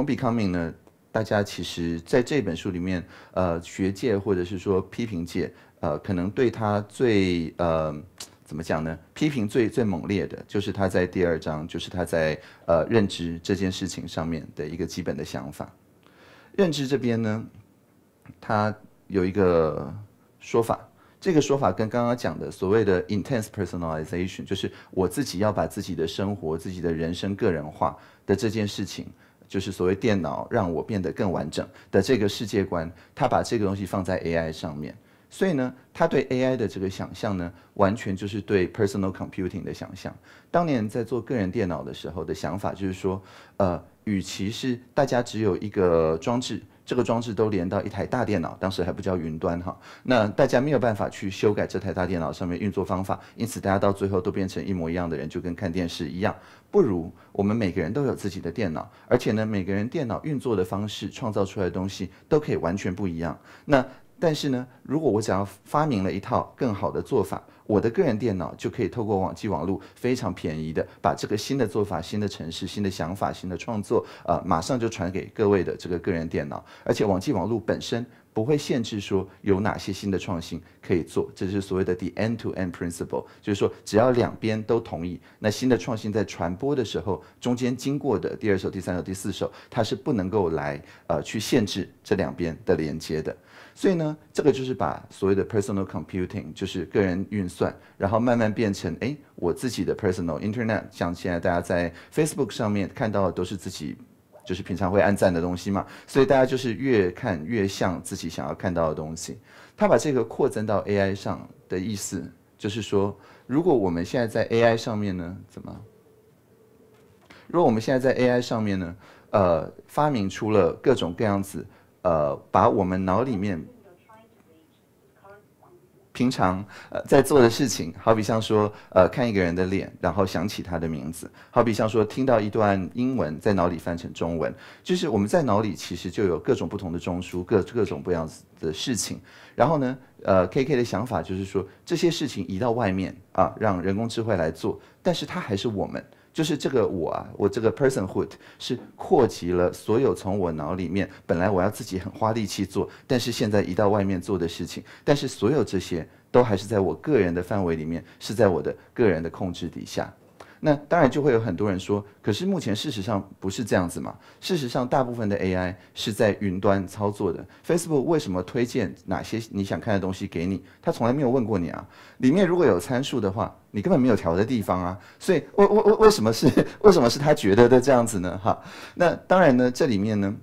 从 Becoming 呢，大家其实在这本书里面，呃，学界或者是说批评界，呃，可能对他最呃怎么讲呢？批评最最猛烈的就是他在第二章，就是他在呃认知这件事情上面的一个基本的想法。认知这边呢，他有一个说法，这个说法跟刚刚讲的所谓的 intense personalization，就是我自己要把自己的生活、自己的人生个人化的这件事情。就是所谓电脑让我变得更完整的这个世界观，他把这个东西放在 AI 上面，所以呢，他对 AI 的这个想象呢，完全就是对 personal computing 的想象。当年在做个人电脑的时候的想法，就是说，呃，与其是大家只有一个装置。这个装置都连到一台大电脑，当时还不叫云端哈。那大家没有办法去修改这台大电脑上面运作方法，因此大家到最后都变成一模一样的人，就跟看电视一样。不如我们每个人都有自己的电脑，而且呢，每个人电脑运作的方式创造出来的东西都可以完全不一样。那但是呢，如果我只要发明了一套更好的做法，我的个人电脑就可以透过网际网络非常便宜的把这个新的做法、新的城市、新的想法、新的创作，呃，马上就传给各位的这个个人电脑。而且网际网络本身不会限制说有哪些新的创新可以做，这是所谓的 the end-to-end principle，就是说只要两边都同意，那新的创新在传播的时候，中间经过的第二手、第三手、第四手，它是不能够来呃去限制这两边的连接的。所以呢，这个就是把所谓的 personal computing，就是个人运算，然后慢慢变成哎，我自己的 personal internet，像现在大家在 Facebook 上面看到的都是自己，就是平常会按赞的东西嘛。所以大家就是越看越像自己想要看到的东西。他把这个扩展到 AI 上的意思，就是说，如果我们现在在 AI 上面呢，怎么？如果我们现在在 AI 上面呢，呃，发明出了各种各样子。呃，把我们脑里面平常呃在做的事情，好比像说呃看一个人的脸，然后想起他的名字，好比像说听到一段英文在脑里翻成中文，就是我们在脑里其实就有各种不同的中枢，各各种不一样的事情。然后呢，呃，KK 的想法就是说这些事情移到外面啊，让人工智慧来做，但是它还是我们。就是这个我啊，我这个 personhood 是扩及了所有从我脑里面本来我要自己很花力气做，但是现在一到外面做的事情，但是所有这些都还是在我个人的范围里面，是在我的个人的控制底下。那当然就会有很多人说，可是目前事实上不是这样子嘛？事实上，大部分的 AI 是在云端操作的。Facebook 为什么推荐哪些你想看的东西给你？他从来没有问过你啊！里面如果有参数的话，你根本没有调的地方啊！所以，为为为为什么是 为什么是他觉得的这样子呢？哈，那当然呢，这里面呢。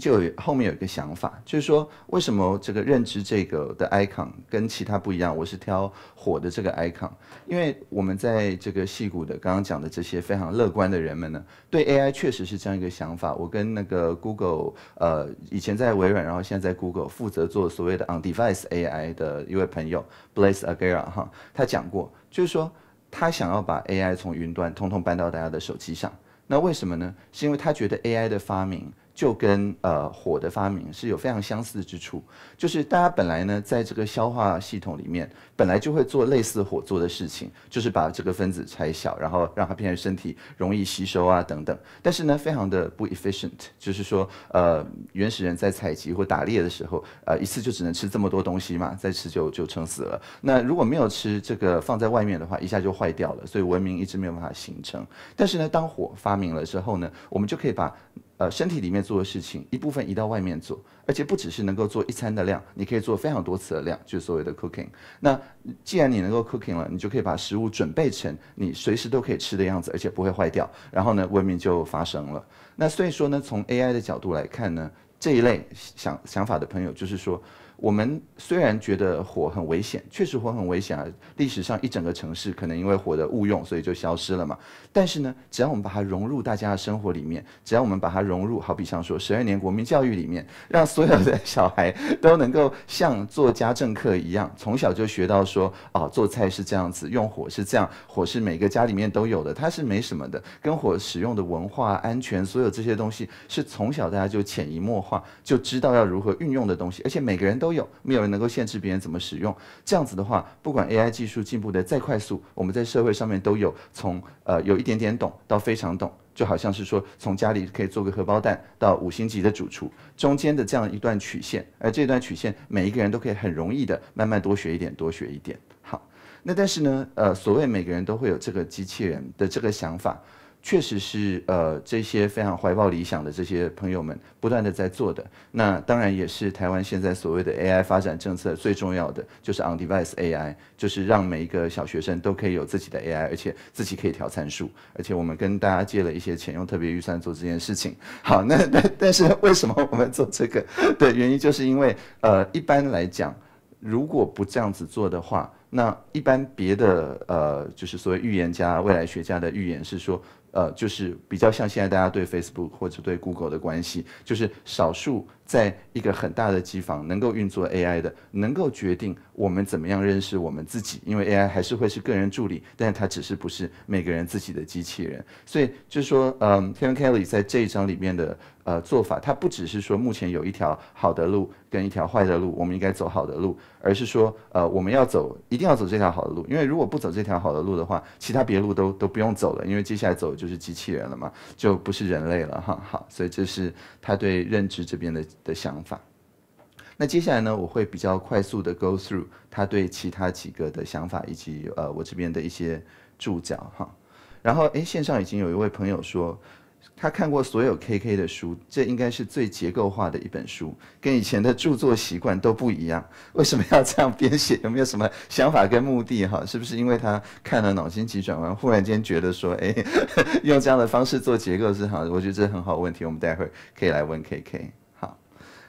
就有后面有一个想法，就是说为什么这个认知这个的 icon 跟其他不一样？我是挑火的这个 icon，因为我们在这个戏骨的刚刚讲的这些非常乐观的人们呢，对 AI 确实是这样一个想法。我跟那个 Google，呃，以前在微软，然后现在在 Google 负责做所谓的 on device AI 的一位朋友 Blaze a g a r a 哈，他讲过，就是说他想要把 AI 从云端通通搬到大家的手机上。那为什么呢？是因为他觉得 AI 的发明。就跟呃火的发明是有非常相似之处，就是大家本来呢在这个消化系统里面，本来就会做类似火做的事情，就是把这个分子拆小，然后让它变成身体容易吸收啊等等。但是呢，非常的不 efficient，就是说呃原始人在采集或打猎的时候，呃一次就只能吃这么多东西嘛，再吃就就撑死了。那如果没有吃这个放在外面的话，一下就坏掉了，所以文明一直没有办法形成。但是呢，当火发明了之后呢，我们就可以把呃，身体里面做的事情，一部分移到外面做，而且不只是能够做一餐的量，你可以做非常多次的量，就是所谓的 cooking。那既然你能够 cooking 了，你就可以把食物准备成你随时都可以吃的样子，而且不会坏掉。然后呢，文明就发生了。那所以说呢，从 AI 的角度来看呢，这一类想想法的朋友就是说。我们虽然觉得火很危险，确实火很危险啊！历史上一整个城市可能因为火的误用，所以就消失了嘛。但是呢，只要我们把它融入大家的生活里面，只要我们把它融入，好比像说十二年国民教育里面，让所有的小孩都能够像做家政课一样，从小就学到说啊，做菜是这样子，用火是这样，火是每个家里面都有的，它是没什么的。跟火使用的文化、安全，所有这些东西是从小大家就潜移默化就知道要如何运用的东西，而且每个人都。有，没有人能够限制别人怎么使用？这样子的话，不管 AI 技术进步的再快速，我们在社会上面都有从呃有一点点懂到非常懂，就好像是说从家里可以做个荷包蛋到五星级的主厨，中间的这样一段曲线，而这段曲线每一个人都可以很容易的慢慢多学一点，多学一点。好，那但是呢，呃，所谓每个人都会有这个机器人的这个想法。确实是呃这些非常怀抱理想的这些朋友们不断的在做的。那当然也是台湾现在所谓的 AI 发展政策最重要的就是 on device AI，就是让每一个小学生都可以有自己的 AI，而且自己可以调参数。而且我们跟大家借了一些钱，用特别预算做这件事情。好，那但但是为什么我们做这个？对，原因就是因为呃一般来讲，如果不这样子做的话，那一般别的呃就是所谓预言家、未来学家的预言是说。呃，就是比较像现在大家对 Facebook 或者对 Google 的关系，就是少数。在一个很大的机房能够运作 AI 的，能够决定我们怎么样认识我们自己，因为 AI 还是会是个人助理，但是它只是不是每个人自己的机器人。所以就是说，嗯 v i n Kelly 在这一章里面的呃做法，它不只是说目前有一条好的路跟一条坏的路，我们应该走好的路，而是说呃我们要走一定要走这条好的路，因为如果不走这条好的路的话，其他别路都都不用走了，因为接下来走的就是机器人了嘛，就不是人类了哈。好，所以这是他对认知这边的。的想法。那接下来呢？我会比较快速的 go through 他对其他几个的想法，以及呃我这边的一些注脚哈。然后诶，线上已经有一位朋友说，他看过所有 KK 的书，这应该是最结构化的一本书，跟以前的著作习惯都不一样。为什么要这样编写？有没有什么想法跟目的哈？是不是因为他看了脑筋急转弯，忽然间觉得说，诶，用这样的方式做结构是好，我觉得这很好。问题我们待会儿可以来问 KK。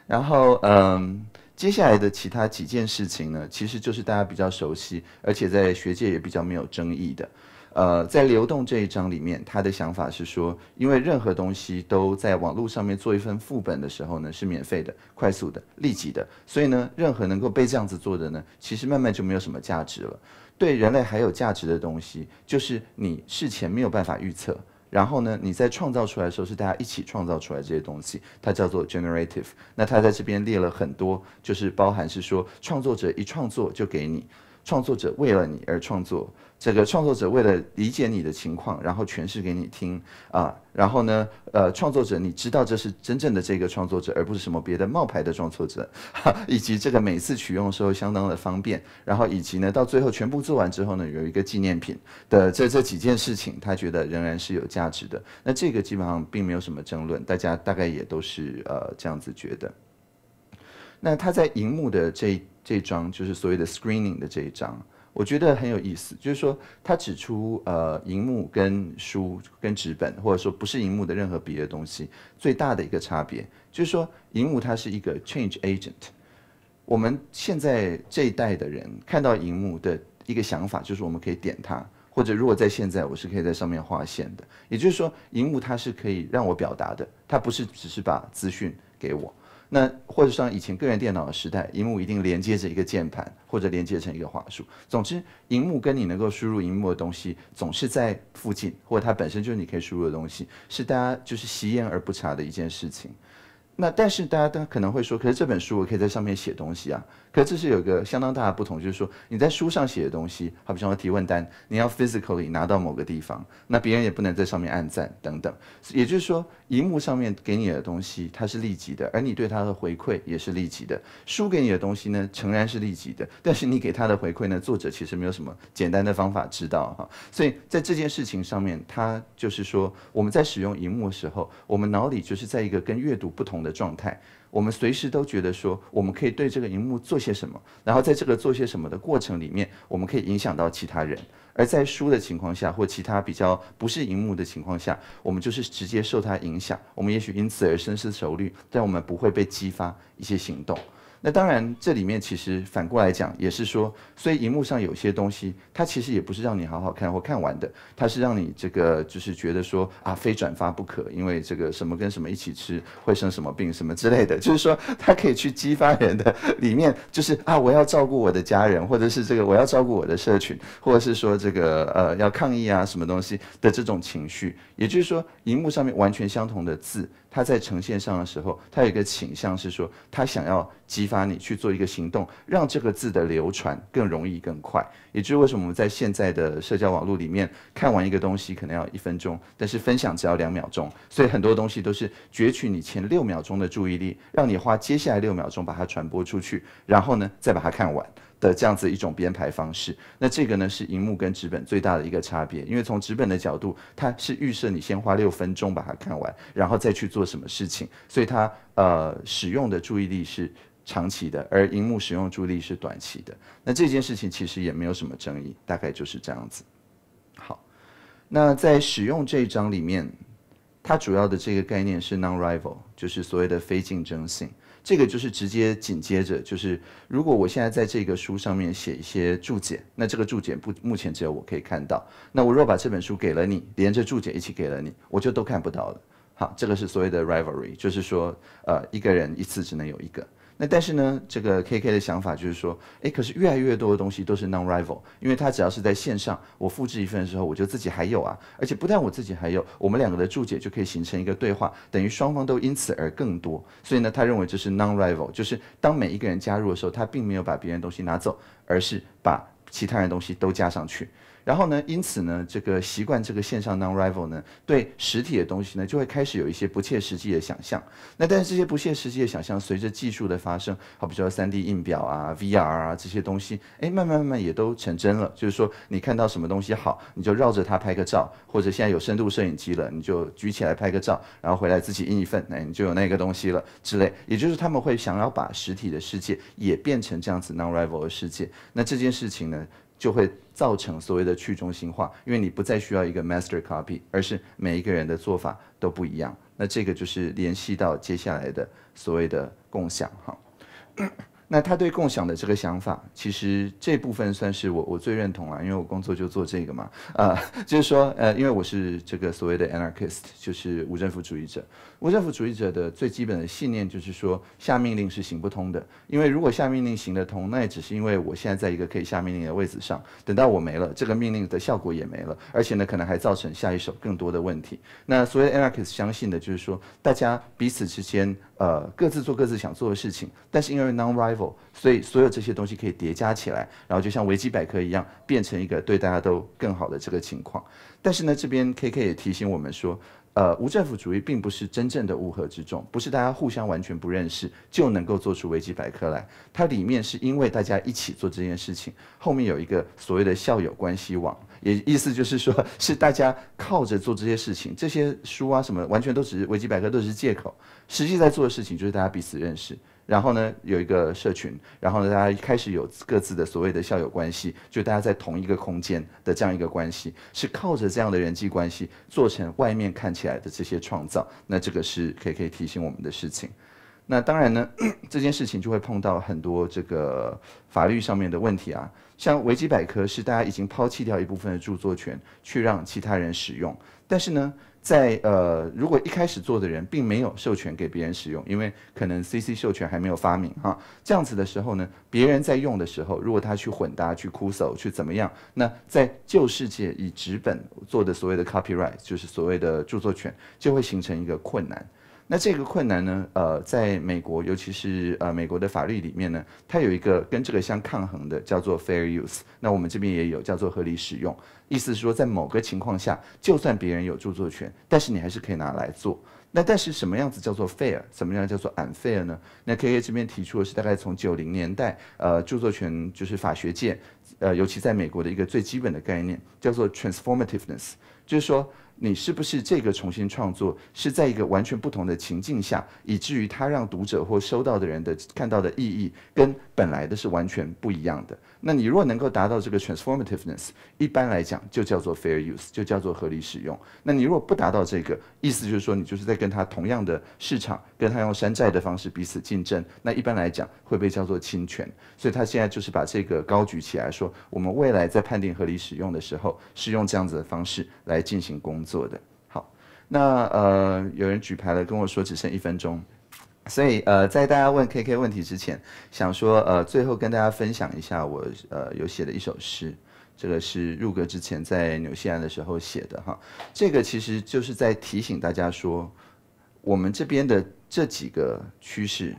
然后，嗯，接下来的其他几件事情呢，其实就是大家比较熟悉，而且在学界也比较没有争议的。呃，在流动这一章里面，他的想法是说，因为任何东西都在网络上面做一份副本的时候呢，是免费的、快速的、立即的，所以呢，任何能够被这样子做的呢，其实慢慢就没有什么价值了。对人类还有价值的东西，就是你事前没有办法预测。然后呢？你在创造出来的时候，是大家一起创造出来这些东西，它叫做 generative。那它在这边列了很多，就是包含是说，创作者一创作就给你。创作者为了你而创作，这个创作者为了理解你的情况，然后诠释给你听啊，然后呢，呃，创作者你知道这是真正的这个创作者，而不是什么别的冒牌的创作者，哈，以及这个每次取用的时候相当的方便，然后以及呢，到最后全部做完之后呢，有一个纪念品的这这几件事情，他觉得仍然是有价值的。那这个基本上并没有什么争论，大家大概也都是呃这样子觉得。那他在荧幕的这。这一章就是所谓的 screening 的这一章，我觉得很有意思，就是说他指出，呃，荧幕跟书跟纸本，或者说不是荧幕的任何别的东西，最大的一个差别，就是说荧幕它是一个 change agent。我们现在这一代的人看到荧幕的一个想法，就是我们可以点它，或者如果在现在我是可以在上面划线的，也就是说荧幕它是可以让我表达的，它不是只是把资讯给我。那或者像以前个人电脑的时代，荧幕一定连接着一个键盘，或者连接成一个话术。总之，荧幕跟你能够输入荧幕的东西总是在附近，或者它本身就是你可以输入的东西，是大家就是习焉而不察的一件事情。那但是大家都可能会说，可是这本书我可以在上面写东西啊。可这是有一个相当大的不同，就是说你在书上写的东西，好比说提问单，你要 physically 拿到某个地方，那别人也不能在上面按赞等等。也就是说，荧幕上面给你的东西，它是立即的，而你对它的回馈也是立即的。书给你的东西呢，诚然是立即的，但是你给他的回馈呢，作者其实没有什么简单的方法知道哈。所以在这件事情上面，他就是说，我们在使用荧幕的时候，我们脑里就是在一个跟阅读不同的状态。我们随时都觉得说，我们可以对这个荧幕做些什么，然后在这个做些什么的过程里面，我们可以影响到其他人。而在输的情况下，或其他比较不是荧幕的情况下，我们就是直接受它影响。我们也许因此而深思熟虑，但我们不会被激发一些行动。那当然，这里面其实反过来讲，也是说，所以荧幕上有些东西，它其实也不是让你好好看或看完的，它是让你这个就是觉得说啊，非转发不可，因为这个什么跟什么一起吃会生什么病什么之类的，就是说它可以去激发人的里面，就是啊，我要照顾我的家人，或者是这个我要照顾我的社群，或者是说这个呃要抗议啊什么东西的这种情绪。也就是说，荧幕上面完全相同的字。他在呈现上的时候，他有一个倾向是说，他想要激发你去做一个行动，让这个字的流传更容易更快。也就是为什么我们在现在的社交网络里面，看完一个东西可能要一分钟，但是分享只要两秒钟。所以很多东西都是攫取你前六秒钟的注意力，让你花接下来六秒钟把它传播出去，然后呢再把它看完。的这样子一种编排方式，那这个呢是荧幕跟纸本最大的一个差别，因为从纸本的角度，它是预设你先花六分钟把它看完，然后再去做什么事情，所以它呃使用的注意力是长期的，而荧幕使用注意力是短期的。那这件事情其实也没有什么争议，大概就是这样子。好，那在使用这一章里面，它主要的这个概念是 non-rival，就是所谓的非竞争性。这个就是直接紧接着，就是如果我现在在这个书上面写一些注解，那这个注解不目前只有我可以看到。那我若把这本书给了你，连着注解一起给了你，我就都看不到了。好，这个是所谓的 rivalry，就是说，呃，一个人一次只能有一个。那但是呢，这个 KK 的想法就是说，哎，可是越来越多的东西都是 non rival，因为他只要是在线上，我复制一份的时候，我就自己还有啊，而且不但我自己还有，我们两个的注解就可以形成一个对话，等于双方都因此而更多。所以呢，他认为这是 non rival，就是当每一个人加入的时候，他并没有把别人东西拿走，而是把其他人的东西都加上去。然后呢？因此呢，这个习惯这个线上 non-rival 呢，对实体的东西呢，就会开始有一些不切实际的想象。那但是这些不切实际的想象，随着技术的发生，好比说三 D 印表啊、VR 啊这些东西，哎，慢慢慢慢也都成真了。就是说，你看到什么东西好，你就绕着它拍个照，或者现在有深度摄影机了，你就举起来拍个照，然后回来自己印一份，哎，你就有那个东西了之类。也就是他们会想要把实体的世界也变成这样子 non-rival 的世界。那这件事情呢？就会造成所谓的去中心化，因为你不再需要一个 master copy，而是每一个人的做法都不一样。那这个就是联系到接下来的所谓的共享哈。那他对共享的这个想法，其实这部分算是我我最认同了，因为我工作就做这个嘛，啊，就是说，呃，因为我是这个所谓的 anarchist，就是无政府主义者。无政府主义者的最基本的信念就是说，下命令是行不通的，因为如果下命令行得通，那也只是因为我现在在一个可以下命令的位置上，等到我没了，这个命令的效果也没了，而且呢，可能还造成下一手更多的问题。那所谓 anarchist 相信的就是说，大家彼此之间。呃，各自做各自想做的事情，但是因为 non-rival，所以所有这些东西可以叠加起来，然后就像维基百科一样，变成一个对大家都更好的这个情况。但是呢，这边 KK 也提醒我们说。呃，无政府主义并不是真正的乌合之众，不是大家互相完全不认识就能够做出维基百科来。它里面是因为大家一起做这件事情，后面有一个所谓的校友关系网，也意思就是说，是大家靠着做这些事情，这些书啊什么，完全都只是维基百科都是借口，实际在做的事情就是大家彼此认识。然后呢，有一个社群，然后呢，大家开始有各自的所谓的校友关系，就大家在同一个空间的这样一个关系，是靠着这样的人际关系做成外面看起来的这些创造，那这个是可以可以提醒我们的事情。那当然呢，这件事情就会碰到很多这个法律上面的问题啊，像维基百科是大家已经抛弃掉一部分的著作权，去让其他人使用，但是呢。在呃，如果一开始做的人并没有授权给别人使用，因为可能 CC 授权还没有发明哈，这样子的时候呢，别人在用的时候，如果他去混搭、去酷搜、去怎么样，那在旧世界以纸本做的所谓的 copyright，就是所谓的著作权，就会形成一个困难。那这个困难呢？呃，在美国，尤其是呃美国的法律里面呢，它有一个跟这个相抗衡的，叫做 fair use。那我们这边也有叫做合理使用，意思是说，在某个情况下，就算别人有著作权，但是你还是可以拿来做。那但是什么样子叫做 fair，什么样叫做 unfair 呢？那 KK 这边提出的是大概从九零年代，呃，著作权就是法学界，呃，尤其在美国的一个最基本的概念，叫做 transformative ness，就是说。你是不是这个重新创作是在一个完全不同的情境下，以至于他让读者或收到的人的看到的意义跟本来的是完全不一样的？那你若能够达到这个 transformativeness，一般来讲就叫做 fair use，就叫做合理使用。那你如果不达到这个，意思就是说你就是在跟他同样的市场。他用山寨的方式彼此竞争，那一般来讲会被叫做侵权。所以他现在就是把这个高举起来，说我们未来在判定合理使用的时候，是用这样子的方式来进行工作的。好，那呃，有人举牌了，跟我说只剩一分钟。所以呃，在大家问 KK 问题之前，想说呃，最后跟大家分享一下我呃有写的一首诗，这个是入阁之前在纽西兰的时候写的哈。这个其实就是在提醒大家说，我们这边的。这几个趋势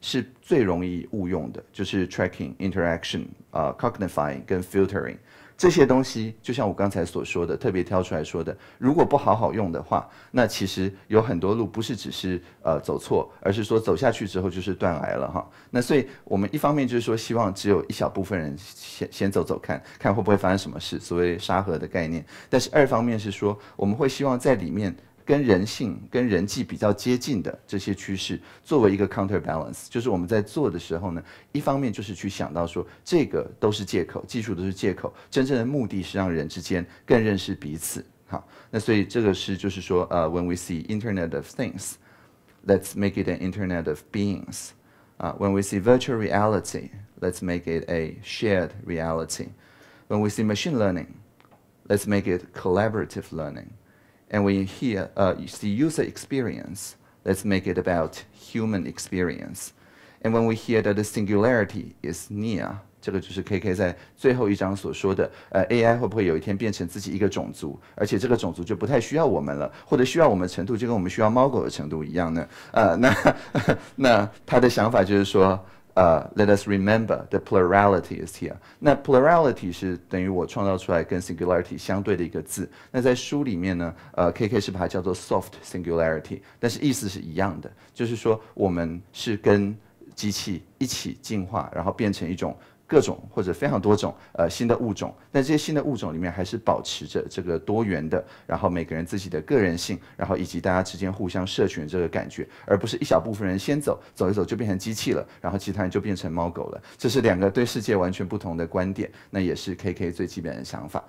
是最容易误用的，就是 tracking、interaction、啊 cognifying、跟 filtering 这些东西，就像我刚才所说的，特别挑出来说的，如果不好好用的话，那其实有很多路不是只是呃走错，而是说走下去之后就是断崖了哈。那所以我们一方面就是说希望只有一小部分人先先走走看看会不会发生什么事，所谓沙盒的概念；但是二方面是说我们会希望在里面。跟人性、跟人际比较接近的这些趋势，作为一个 counterbalance，就是我们在做的时候呢，一方面就是去想到说，这个都是借口，技术都是借口，真正的目的是让人之间更认识彼此。好，那所以这个是就是说，呃、uh,，when we see Internet of Things，let's make it an Internet of Beings。啊，when we see virtual reality，let's make it a shared reality。when we see machine learning，let's make it collaborative learning。And when w u hear the user experience, let's make it about human experience. And when we hear that the singularity is near，这个就是 K.K 在最后一章所说的，呃，AI 会不会有一天变成自己一个种族，而且这个种族就不太需要我们了，或者需要我们程度就跟我们需要猫狗的程度一样呢？呃，那那他的想法就是说。呃，Let us remember the plurality is here。那 plurality 是等于我创造出来跟 singularity 相对的一个字。那在书里面呢，呃，K K 是把它叫做 soft singularity，但是意思是一样的，就是说我们是跟机器一起进化，然后变成一种。各种或者非常多种呃新的物种，那这些新的物种里面还是保持着这个多元的，然后每个人自己的个人性，然后以及大家之间互相社群的这个感觉，而不是一小部分人先走走一走就变成机器了，然后其他人就变成猫狗了。这是两个对世界完全不同的观点，那也是 KK 最基本的想法。